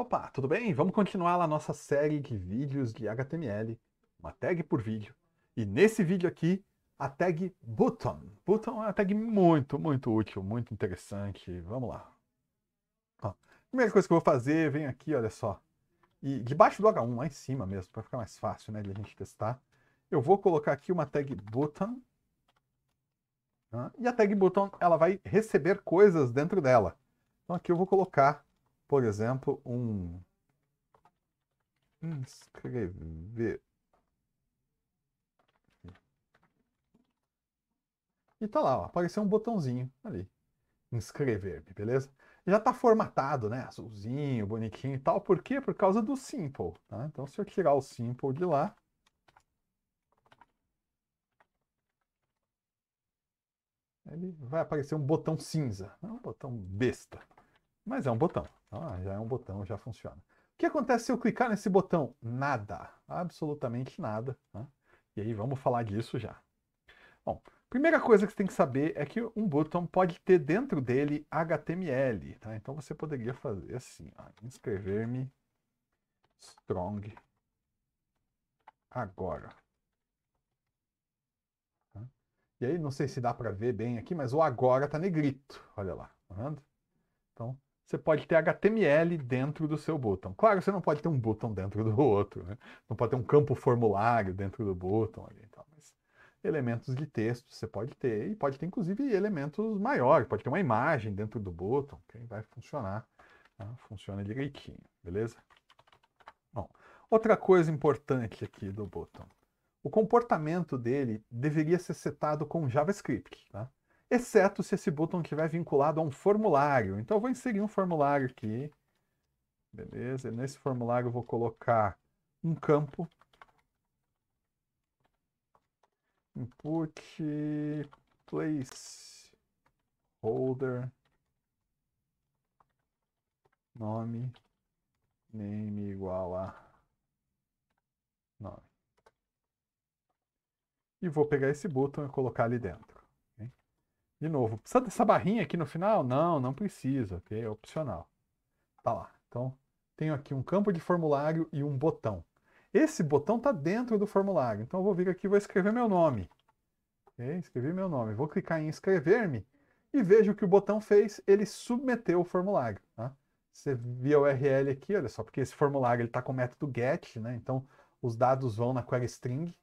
Opa, tudo bem? Vamos continuar a nossa série de vídeos de HTML, uma tag por vídeo. E nesse vídeo aqui, a tag button. Button é uma tag muito, muito útil, muito interessante. Vamos lá. Ó, primeira coisa que eu vou fazer, vem aqui, olha só. E debaixo do H1, lá em cima mesmo, para ficar mais fácil né, de a gente testar, eu vou colocar aqui uma tag button. Né, e a tag button, ela vai receber coisas dentro dela. Então aqui eu vou colocar por exemplo, um inscrever. Hum, e tá lá, ó, apareceu um botãozinho ali. Inscrever-me, beleza? Já tá formatado, né? Azulzinho, bonitinho e tal. Por quê? Por causa do Simple. Tá? Então, se eu tirar o Simple de lá. Ele vai aparecer um botão cinza. é um botão besta. Mas é um botão. Então, ah, já é um botão, já funciona. O que acontece se eu clicar nesse botão? Nada, absolutamente nada. Né? E aí vamos falar disso já. Bom, primeira coisa que você tem que saber é que um botão pode ter dentro dele HTML. Tá? Então você poderia fazer assim, inscrever-me strong agora. Tá? E aí, não sei se dá para ver bem aqui, mas o agora está negrito. Olha lá, tá vendo? Então, você pode ter HTML dentro do seu botão. Claro, você não pode ter um botão dentro do outro, né? Não pode ter um campo formulário dentro do botão ali, então, mas elementos de texto você pode ter e pode ter inclusive elementos maiores, pode ter uma imagem dentro do botão, que vai funcionar, né? funciona direitinho, beleza? Bom, outra coisa importante aqui do botão, o comportamento dele deveria ser setado com JavaScript, tá? exceto se esse botão estiver vinculado a um formulário. Então eu vou inserir um formulário aqui. Beleza, e nesse formulário eu vou colocar um campo input placeholder nome name igual a nome. E vou pegar esse botão e colocar ali dentro. De novo, precisa dessa barrinha aqui no final? Não, não precisa, ok? É opcional. Tá lá. Então, tenho aqui um campo de formulário e um botão. Esse botão está dentro do formulário. Então, eu vou vir aqui e vou escrever meu nome. Okay? Escrevi meu nome. Vou clicar em inscrever-me e vejo o que o botão fez. Ele submeteu o formulário. Tá? Você via a URL aqui, olha só, porque esse formulário está com o método get, né? então os dados vão na query string.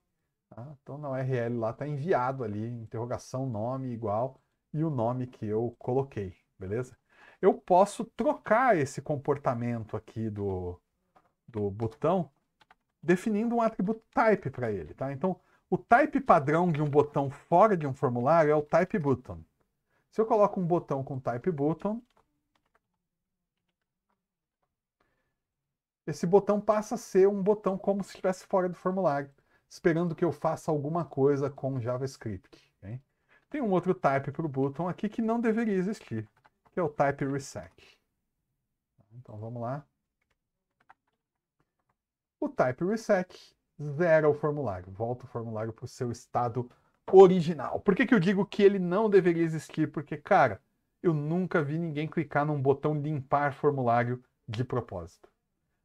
Tá? Então, na URL lá está enviado ali, interrogação, nome igual e o nome que eu coloquei, beleza? Eu posso trocar esse comportamento aqui do, do botão definindo um atributo type para ele, tá? Então, o type padrão de um botão fora de um formulário é o type button. Se eu coloco um botão com type button, esse botão passa a ser um botão como se estivesse fora do formulário, esperando que eu faça alguma coisa com JavaScript. Tem um outro type para o button aqui que não deveria existir, que é o type reset. Então vamos lá. O type reset zera o formulário, volta o formulário para o seu estado original. Por que, que eu digo que ele não deveria existir? Porque, cara, eu nunca vi ninguém clicar num botão limpar formulário de propósito.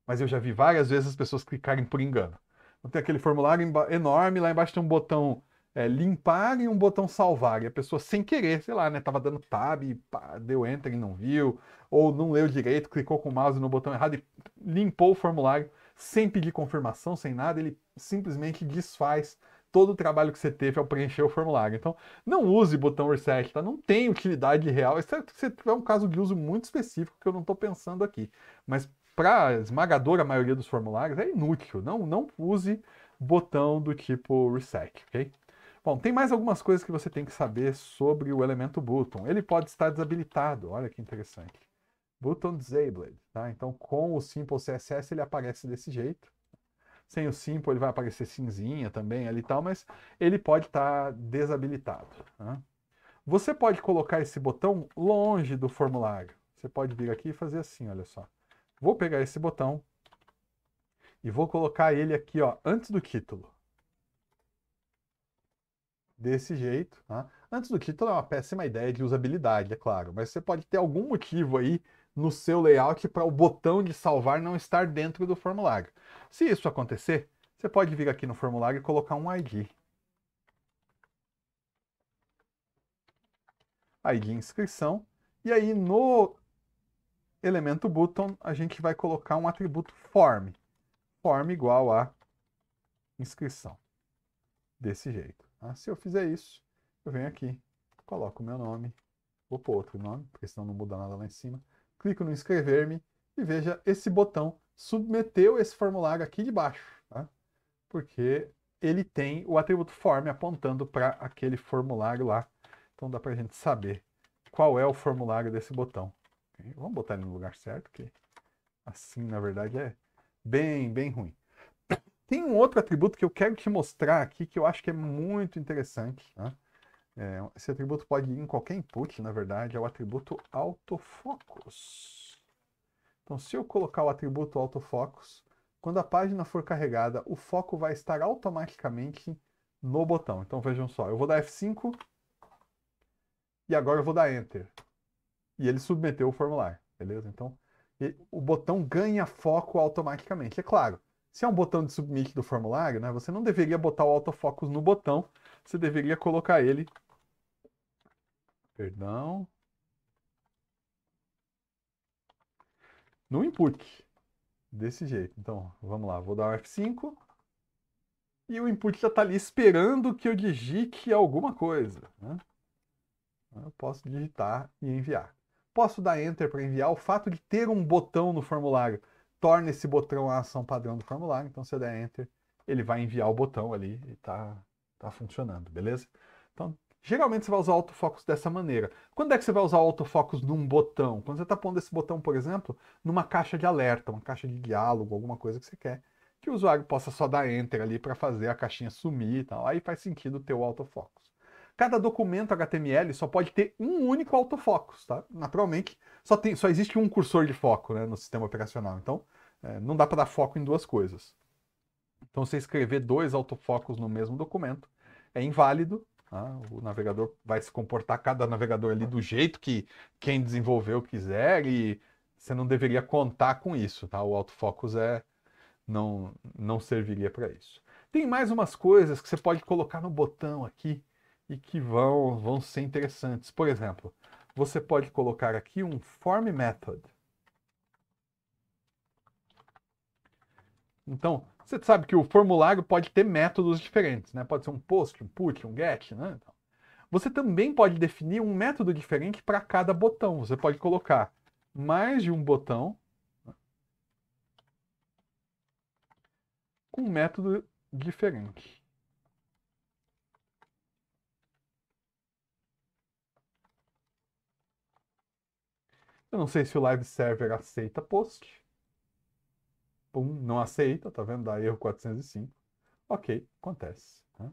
Mas eu já vi várias vezes as pessoas clicarem por engano. Então tem aquele formulário enorme, lá embaixo tem um botão é, limpar e um botão salvar. E a pessoa sem querer, sei lá, né? Tava dando tab, pá, deu enter e não viu, ou não leu direito, clicou com o mouse no botão errado e limpou o formulário sem pedir confirmação, sem nada, ele simplesmente desfaz todo o trabalho que você teve ao preencher o formulário. Então, não use botão reset, tá? Não tem utilidade real, exceto que você tiver um caso de uso muito específico que eu não estou pensando aqui. Mas para a esmagadora maioria dos formulários é inútil. Não, não use botão do tipo reset, ok? Bom, tem mais algumas coisas que você tem que saber sobre o elemento button. Ele pode estar desabilitado, olha que interessante. Button disabled, tá? Então com o simple CSS ele aparece desse jeito. Sem o simple ele vai aparecer cinzinha também ali e tal, mas ele pode estar desabilitado. Tá? Você pode colocar esse botão longe do formulário. Você pode vir aqui e fazer assim, olha só. Vou pegar esse botão e vou colocar ele aqui, ó, antes do título desse jeito. Tá? Antes do título, é uma péssima ideia de usabilidade, é claro, mas você pode ter algum motivo aí no seu layout para o botão de salvar não estar dentro do formulário. Se isso acontecer, você pode vir aqui no formulário e colocar um ID. ID inscrição, e aí no elemento button a gente vai colocar um atributo form. Form igual a inscrição. Desse jeito. Ah, se eu fizer isso, eu venho aqui, coloco o meu nome, vou pôr outro nome, porque senão não muda nada lá em cima, clico no inscrever-me e veja esse botão submeteu esse formulário aqui de baixo, tá? porque ele tem o atributo form apontando para aquele formulário lá. Então dá para a gente saber qual é o formulário desse botão. Okay? Vamos botar ele no lugar certo, que assim, na verdade, é bem, bem ruim. Tem um outro atributo que eu quero te mostrar aqui que eu acho que é muito interessante. Né? É, esse atributo pode ir em qualquer input, na verdade, é o atributo autofocus. Então, se eu colocar o atributo autofocus, quando a página for carregada, o foco vai estar automaticamente no botão. Então, vejam só, eu vou dar F5 e agora eu vou dar Enter. E ele submeteu o formulário, beleza? Então, o botão ganha foco automaticamente. É claro, se é um botão de submit do formulário, né, você não deveria botar o autofocus no botão, você deveria colocar ele. Perdão. No input. Desse jeito. Então, vamos lá, vou dar o F5. E o input já está ali esperando que eu digite alguma coisa. Né? Eu posso digitar e enviar. Posso dar Enter para enviar. O fato de ter um botão no formulário torna esse botão a ação padrão do formulário. Então, se eu der Enter, ele vai enviar o botão ali e tá, tá funcionando, beleza? Então, geralmente você vai usar autofocus dessa maneira. Quando é que você vai usar autofocus num botão? Quando você está pondo esse botão, por exemplo, numa caixa de alerta, uma caixa de diálogo, alguma coisa que você quer que o usuário possa só dar Enter ali para fazer a caixinha sumir e tal. Aí faz sentido ter o autofocus. Cada documento HTML só pode ter um único autofocus, tá? Naturalmente, só, tem, só existe um cursor de foco né, no sistema operacional. Então, é, não dá para dar foco em duas coisas. Então, se escrever dois autofocos no mesmo documento, é inválido. Tá? O navegador vai se comportar, cada navegador ali, do jeito que quem desenvolveu quiser e você não deveria contar com isso, tá? O autofocus é, não, não serviria para isso. Tem mais umas coisas que você pode colocar no botão aqui e que vão, vão ser interessantes. Por exemplo, você pode colocar aqui um form method. Então, você sabe que o formulário pode ter métodos diferentes, né? Pode ser um post, um put, um get, né? Então, você também pode definir um método diferente para cada botão. Você pode colocar mais de um botão né? com um método diferente. Eu não sei se o live server aceita post. Pum, não aceita, tá vendo? Dá erro 405. Ok, acontece. Né?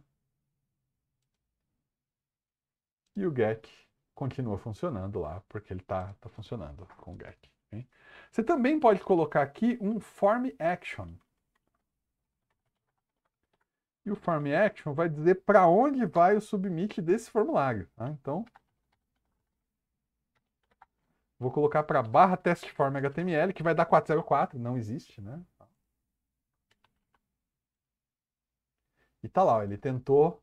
E o GEC continua funcionando lá, porque ele tá, tá funcionando com o GEC. Você também pode colocar aqui um form action. E o form action vai dizer para onde vai o submit desse formulário. Tá? Então, Vou colocar para barra test form HTML, que vai dar 404, não existe, né? E tá lá, ó, ele tentou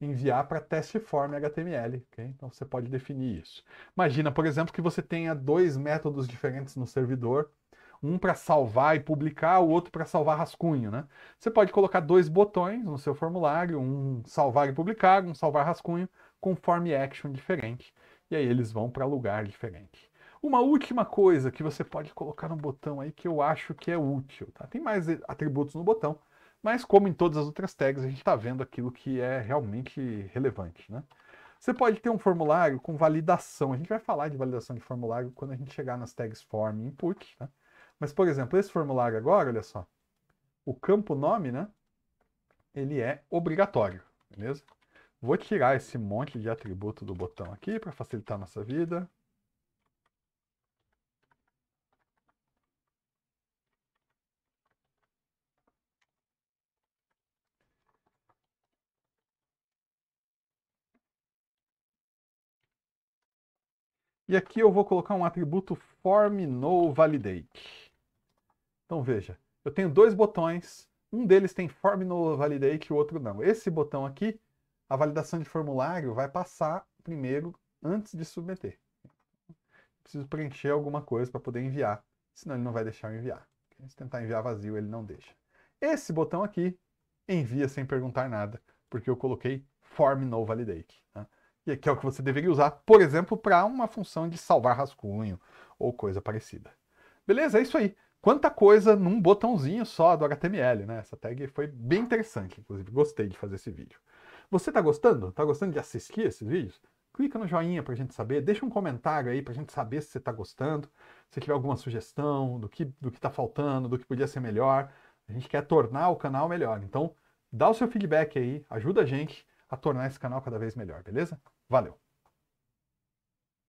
enviar para test form HTML, Então você pode definir isso. Imagina, por exemplo, que você tenha dois métodos diferentes no servidor, um para salvar e publicar, o outro para salvar rascunho, né? Você pode colocar dois botões no seu formulário, um salvar e publicar, um salvar rascunho, com form action diferente, e aí eles vão para lugar diferente. Uma última coisa que você pode colocar no botão aí que eu acho que é útil. Tá? Tem mais atributos no botão, mas como em todas as outras tags, a gente está vendo aquilo que é realmente relevante. Né? Você pode ter um formulário com validação. A gente vai falar de validação de formulário quando a gente chegar nas tags form e input. tá? Mas, por exemplo, esse formulário agora, olha só, o campo nome, né? Ele é obrigatório, beleza? Vou tirar esse monte de atributo do botão aqui para facilitar a nossa vida. E aqui eu vou colocar um atributo validate. Então veja, eu tenho dois botões, um deles tem validate e o outro não. Esse botão aqui, a validação de formulário vai passar primeiro antes de submeter. Preciso preencher alguma coisa para poder enviar, senão ele não vai deixar eu enviar. Se tentar enviar vazio, ele não deixa. Esse botão aqui envia sem perguntar nada, porque eu coloquei form no validate. Tá? É, que é o que você deveria usar, por exemplo, para uma função de salvar rascunho ou coisa parecida. Beleza? É isso aí. Quanta coisa num botãozinho só do HTML, né? Essa tag foi bem interessante, inclusive gostei de fazer esse vídeo. Você está gostando? Está gostando de assistir esses vídeos? Clica no joinha para a gente saber, deixa um comentário aí para a gente saber se você está gostando, se tiver alguma sugestão do que do que está faltando, do que podia ser melhor. A gente quer tornar o canal melhor, então dá o seu feedback aí, ajuda a gente a tornar esse canal cada vez melhor, beleza? Valeu!